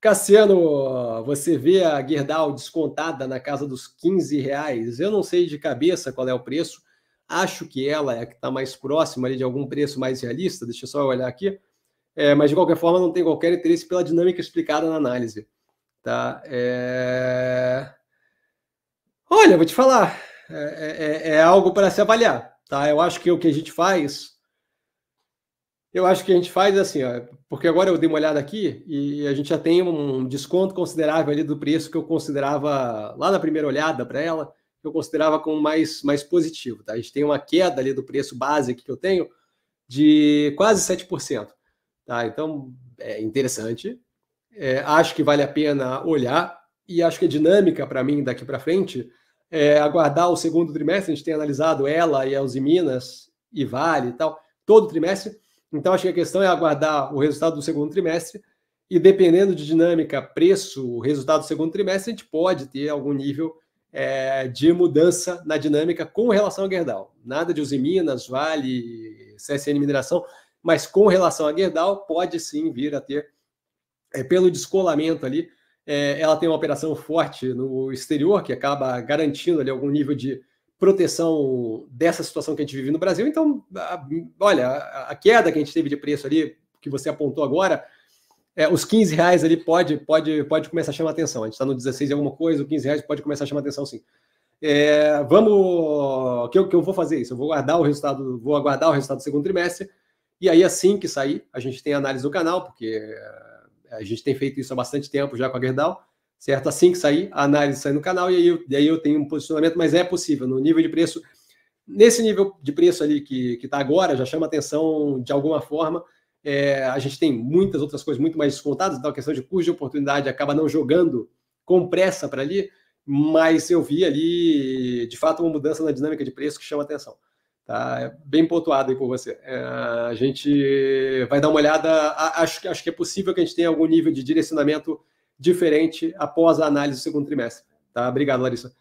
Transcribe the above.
Cassiano, você vê a Guerdal descontada na casa dos 15 reais. Eu não sei de cabeça qual é o preço. Acho que ela é a que está mais próxima ali de algum preço mais realista. Deixa eu só olhar aqui. É, mas, de qualquer forma, não tem qualquer interesse pela dinâmica explicada na análise. Tá? É... Olha, vou te falar. É, é, é, é algo para se avaliar. Tá? Eu acho que o que a gente faz eu acho que a gente faz assim, ó, porque agora eu dei uma olhada aqui e a gente já tem um desconto considerável ali do preço que eu considerava lá na primeira olhada para ela, eu considerava como mais, mais positivo. Tá? A gente tem uma queda ali do preço base que eu tenho de quase 7%. Tá? Então é interessante. É, acho que vale a pena olhar e acho que a dinâmica para mim daqui para frente é aguardar o segundo trimestre. A gente tem analisado ela e a Minas e Vale e tal, todo trimestre então, acho que a questão é aguardar o resultado do segundo trimestre e, dependendo de dinâmica, preço, o resultado do segundo trimestre, a gente pode ter algum nível é, de mudança na dinâmica com relação ao Gerdau. Nada de Usiminas, Vale, CSN Mineração, mas com relação a Gerdau, pode sim vir a ter, é, pelo descolamento ali, é, ela tem uma operação forte no exterior, que acaba garantindo ali algum nível de proteção dessa situação que a gente vive no Brasil. Então, a, olha, a, queda que a gente teve de preço ali, que você apontou agora, é, os 15 reais ali pode, pode, pode começar a chamar atenção. A gente está no 16 e alguma coisa, o 15 reais pode começar a chamar atenção sim. É, vamos. Que eu, que eu vou fazer isso? Eu vou guardar o resultado, vou aguardar o resultado do segundo trimestre. E aí, assim que sair, a gente tem análise do canal, porque é, a gente tem feito isso há bastante tempo já com a Gerdau certo? Assim que sair, a análise sai no canal e aí eu, daí eu tenho um posicionamento, mas é possível. No nível de preço, nesse nível de preço ali que está agora, já chama atenção de alguma forma. É, a gente tem muitas outras coisas muito mais descontadas, então a questão de custo de oportunidade acaba não jogando com pressa para ali, mas eu vi ali, de fato, uma mudança na dinâmica de preço que chama atenção. Tá? É bem pontuado aí por você. É, a gente vai dar uma olhada, acho, acho que é possível que a gente tenha algum nível de direcionamento diferente após a análise do segundo trimestre. Tá? Obrigado, Larissa.